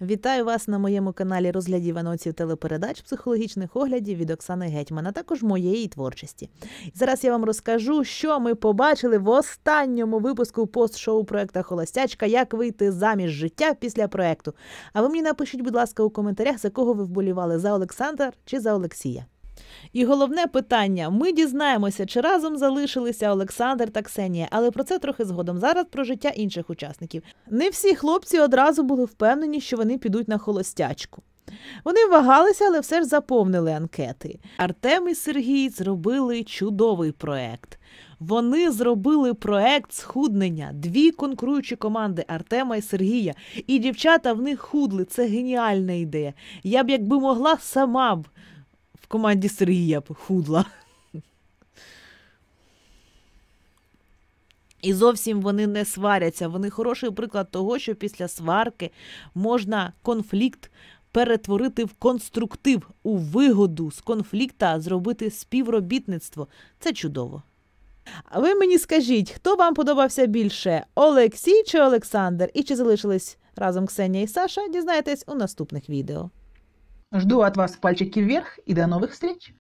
Вітаю вас на моєму каналі розглядів анонсів телепередач, психологічних оглядів від Оксани Гетьмана, також моєї творчості. Зараз я вам розкажу, що ми побачили в останньому випуску пост-шоу проекта Холостячка, як вийти заміж життя після проекту. А ви мені напишіть, будь ласка, у коментарях, за кого ви вболівали за Олександр чи за Олексія. І головне питання: ми дізнаємося, чи разом залишилися Олександр та Ксенія, але про це трохи згодом. Зараз про життя інших учасників. Не всі хлопці одразу були впевнені, що вони підуть на холостячку. Вони вагалися, але все ж заповнили анкети. Артем і Сергій зробили чудовий проект. Вони зробили проект схуднення, дві конкуруючі команди Артема і Сергія. І дівчата в них худли. Це геніальна ідея. Я б, якби могла, сама б команді Сергія худла. І зовсім вони не сваряться. Вони хороший приклад того, що після сварки можна конфлікт перетворити в конструктив, у вигоду з конфлікта зробити співробітництво. Це чудово. А ви мені скажіть, хто вам подобався більше Олексій чи Олександр? І чи залишились разом Ксенія і Саша? Дізнаєтесь у наступних відео. Жду от вас пальчики вверх и до новых встреч!